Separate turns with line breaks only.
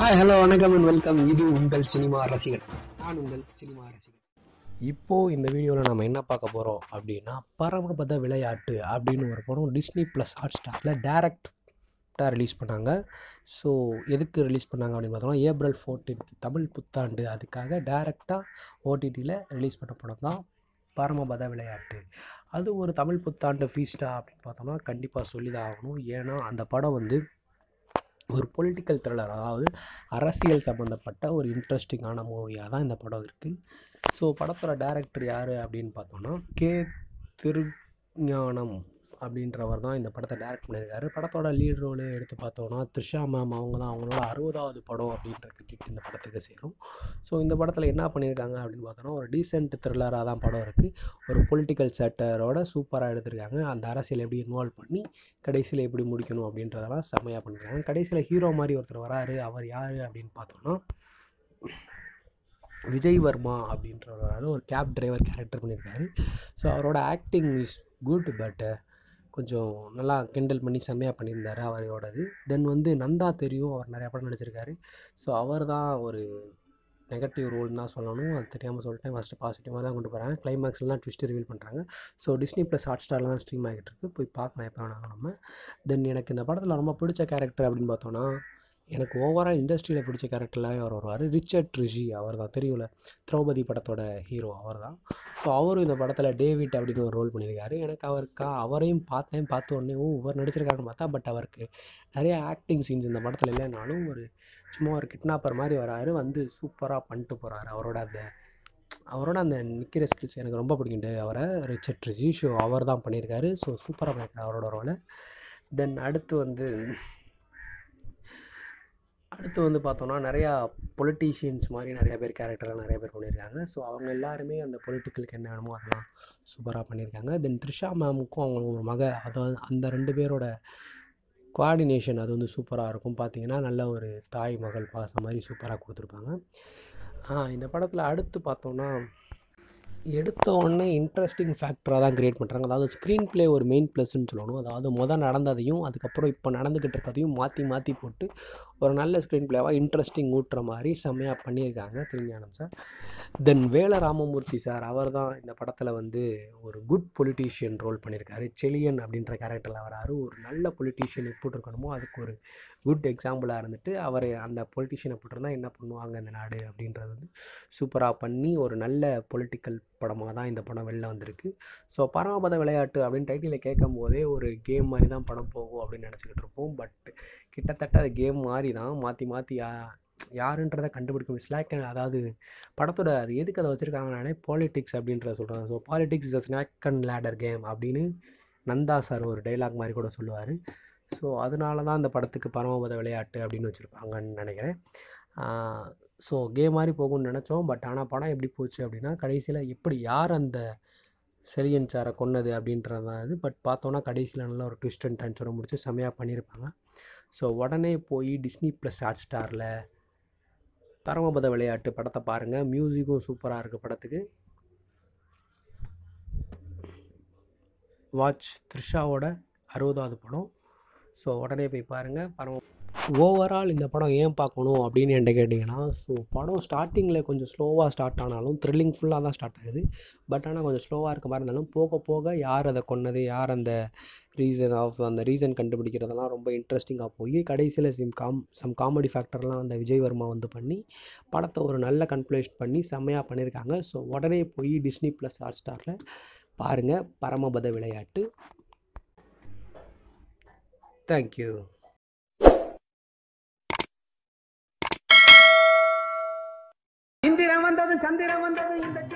hi hello வணக்கம் and welcome இது உங்கள் சினிமா ரசிகர் நான் உங்கள் சினிமா ரசிகர் இப்போது இந்த வீடியோவில் நம்ம என்ன பார்க்க போகிறோம் அப்படின்னா பரமபத விளையாட்டு அப்படின்னு ஒரு படம் டிஸ்னி ப்ளஸ் ஹாட் ஸ்டாரில் டேரக்டாக ரிலீஸ் பண்ணாங்க ஸோ எதுக்கு ரிலீஸ் பண்ணாங்க அப்படின்னு பார்த்தோம்னா ஏப்ரல் ஃபோர்டீன்த் தமிழ் புத்தாண்டு அதுக்காக டேரெக்டாக ஓடிடியில் ரிலீஸ் பண்ண படம் தான் பரமபத விளையாட்டு அது ஒரு தமிழ் புத்தாண்டு ஃபீஸ்டா அப்படின்னு பார்த்தோம்னா கண்டிப்பாக சொல்லி தான் ஆகணும் ஏன்னா அந்த படம் வந்து ஒரு பொலிட்டிக்கல் த்ரில்லர் அதாவது அரசியல் சம்மந்தப்பட்ட ஒரு இன்ட்ரெஸ்டிங்கான மூவியாக தான் இந்த படம் இருக்குது ஸோ படத்தோட டேரக்டர் யார் அப்படின்னு பார்த்தோன்னா கே திருஞானம் அப்படின்றவர் தான் இந்த படத்தை டேரக்ட் பண்ணியிருக்காரு படத்தோட லீட் ரோலே எடுத்து பார்த்தோன்னா த்ரிஷா மேம் அவங்க தான் அவங்களோட அறுபதாவது படம் அப்படின்ற கிரெடிட் இந்த படத்துக்கு சேரும் ஸோ இந்த படத்தில் என்ன பண்ணியிருக்காங்க அப்படின்னு பார்த்தோன்னா ஒரு டீசென்ட் த்ரில்லராக தான் படம் இருக்குது ஒரு பொலிட்டிக்கல் சேட்டரோட சூப்பராக எடுத்திருக்காங்க அந்த அரசியல் எப்படி இன்வால்வ் பண்ணி கடைசியில் எப்படி முடிக்கணும் அப்படின்றதெல்லாம் செம்மையாக பண்ணியிருக்காங்க கடைசியில் ஹீரோ மாதிரி ஒருத்தர் வராரு அவர் யார் அப்படின்னு பார்த்தோன்னா விஜய் வர்மா அப்படின்றவரால் ஒரு கேப் டிரைவர் கேரக்டர் பண்ணியிருக்காரு ஸோ அவரோட ஆக்டிங் இஸ் குட் பட் கொஞ்சம் நல்லா கிண்டல் பண்ணி செம்மையாக பண்ணியிருந்தார் அவரோடது தென் வந்து நந்தா தெரியும் அவர் நிறையா படம் நடிச்சிருக்காரு ஸோ அவர் தான் ஒரு நெகட்டிவ் ரோல்னு தான் சொல்லணும் அது தெரியாமல் சொல்லிட்டேன் ஃபஸ்ட்டு பாசிட்டிவாக தான் கொண்டு போகிறாங்க கிளைமேக்ஸில் தான் ட்விஸ்ட்டு ரிவீல் பண்ணுறாங்க ஸோ டிஸ்னி ப்ளஸ் ஹாட் ஸ்டாரில் தான் ஸ்ட்ரீம் ஆகிட்டு இருக்குது போய் பார்க்கலாம் எப்போ வேணாலும் நம்ம தென் எனக்கு இந்த படத்தில் ரொம்ப பிடிச்ச கேரக்டர் அப்படின்னு பார்த்தோன்னா எனக்கு ஓவரால் இண்டஸ்ட்ரியில் பிடிச்ச கேரக்டர்லாம் அவர் வருவார் ரிச்சர்ட் ரிஷி அவர் தான் தெரியல திரௌபதி படத்தோட ஹீரோ அவர் தான் ஸோ அவரும் இந்த படத்தில் டேவிட் அப்படின்னு ஒரு ரோல் பண்ணியிருக்காரு எனக்கு அவருக்கா அவரையும் பார்த்தேன் பார்த்த உடனே ஓ இவர் நடிச்சிருக்காருன்னு பார்த்தா பட் அவருக்கு நிறைய ஆக்டிங் சீன்ஸ் இந்த படத்தில் இல்லைனாலும் ஒரு சும்மா ஒரு கிட்னாப்பர் மாதிரி வராரு வந்து சூப்பராக பண்ணிட்டு போகிறாரு அவரோட அந்த அவரோட அந்த நிற்கிற ஸ்கில்ஸ் எனக்கு ரொம்ப பிடிக்கும் அவரை ரிச்சர்ட் ரிஷி ஷோ அவர் தான் பண்ணியிருக்காரு ஸோ சூப்பராக பண்ணியிருக்காரு அவரோட ரோலை தென் அடுத்து வந்து அடுத்து வந்து பார்த்தோன்னா நிறையா பொலிட்டீஷியன்ஸ் மாதிரி நிறைய பேர் கேரக்டர்லாம் நிறைய பேர் பண்ணியிருக்காங்க ஸோ அவங்க எல்லாருமே அந்த பொலிட்டிக்கலுக்கு என்ன வேணுமோ அதெல்லாம் சூப்பராக பண்ணியிருக்காங்க தென் த்ரிஷா மேமுக்கும் அவங்க ஒரு மக அதாவது அந்த ரெண்டு பேரோட குவாடினேஷன் அது வந்து சூப்பராக இருக்கும் பார்த்திங்கன்னா நல்ல ஒரு தாய் மகள் பாசம் மாதிரி சூப்பராக கொடுத்துருப்பாங்க இந்த படத்தில் அடுத்து பார்த்தோன்னா எடுத்த உடனே இன்ட்ரெஸ்டிங் ஃபேக்டராக தான் க்ரியேட் பண்ணுறாங்க அதாவது ஸ்க்ரீன் பிளே ஒரு மெயின் ப்ளஸ்ன்னு சொல்லணும் அதாவது மொதல் நடந்ததையும் அதுக்கப்புறம் இப்போ நடந்துக்கிட்டு இருக்கிறதையும் மாற்றி மாற்றி போட்டு ஒரு நல்ல ஸ்க்ரீன் பிளேவாக இன்ட்ரெஸ்டிங் ஊட்டுற மாதிரி செம்மையாக பண்ணியிருக்காங்க திருஞானம் சார் தென் வேல ராமமூர்த்தி சார் அவர் தான் இந்த படத்தில் வந்து ஒரு குட் பொலிட்டீஷியன் ரோல் பண்ணியிருக்காரு செலியன் அப்படின்ற கேரக்டரில் வராரு ஒரு நல்ல பொலிட்டீஷியன் எப்படி அதுக்கு ஒரு குட் எக்ஸாம்பிளாக இருந்துட்டு அவர் அந்த பொலிட்டீஷியனை போட்டிருந்தா என்ன பண்ணுவாங்க இந்த நாடு அப்படின்றது வந்து சூப்பராக பண்ணி ஒரு நல்ல பொலிட்டிக்கல் படமாக தான் இந்த படம் வெளில வந்திருக்கு ஸோ பரமபத விளையாட்டு அப்படின்னு டைட்டிலில் கேட்கும் போதே ஒரு கேம் மாதிரி தான் படம் போகும் அப்படின்னு நினச்சிக்கிட்டு இருப்போம் பட் கிட்டத்தட்ட அது கேம் மாதிரி தான் மாற்றி மாற்றி யா யாருன்றதை கண்டுபிடிக்க ஸ்லாக் அதாவது படத்தோட அது எதுக்கு அதை வச்சுருக்காங்கனாலே பாலிடிக்ஸ் அப்படின்றத சொல்கிறாங்க so politics is a snake and ladder game அப்படின்னு நந்தா சார் ஒரு டைலாக் மாதிரி கூட சொல்லுவார் ஸோ அதனால தான் அந்த படத்துக்கு பரமபத விளையாட்டு அப்படின்னு வச்சுருப்பாங்கன்னு நினைக்கிறேன் ஸோ கேம் மாதிரி போகும்னு நினச்சோம் பட் ஆனால் படம் எப்படி போச்சு அப்படின்னா கடைசியில் எப்படி யார் அந்த செலியன் சாரை கொன்னது அப்படின்றதான் இது பட் பார்த்தோன்னா கடைசியில் நல்லா ஒரு ட்விஸ்ட் அண்ட் டர்ன்ஸோட முடிச்சு செம்மையாக பண்ணியிருப்பாங்க ஸோ உடனே போய் டிஸ்னி ப்ளஸ் ஹாட் ஸ்டாரில் பரமபத விளையாட்டு படத்தை பாருங்கள் மியூசிக்கும் சூப்பராக இருக்குது படத்துக்கு வாட்ச் த்ரிஷாவோட அறுபதாவது படம் ஸோ உடனே போய் பாருங்கள் பரம ஓவரால் இந்த படம் ஏன் பார்க்கணும் அப்படின்னு என்கிட்ட கேட்டிங்கன்னா ஸோ படம் ஸ்டார்டிங்கில் கொஞ்சம் ஸ்லோவாக ஸ்டார்ட் ஆனாலும் த்ரில்லிங் ஃபுல்லாக தான் ஸ்டார்ட் ஆகுது பட் ஆனால் கொஞ்சம் ஸ்லோவாக இருக்க மாதிரி இருந்தாலும் போக போக யார் அதை கொன்னது யார் அந்த ரீசன் ஆஃப் அந்த ரீசன் கண்டுபிடிக்கிறதெல்லாம் ரொம்ப இன்ட்ரெஸ்டிங்காக போய் கடைசியில் சிம் காம் சம் காமெடி ஃபேக்டர்லாம் அந்த விஜய் வர்மா வந்து பண்ணி படத்தை ஒரு நல்ல கன்க்ளூஷன் பண்ணி செம்மையாக பண்ணியிருக்காங்க ஸோ உடனே போய் டிஸ்னி ப்ளஸ் ஹாட் ஸ்டாரில் பாருங்கள் பரமபத விளையாட்டு தேங்க்யூ சந்திரன் வந்தது இந்த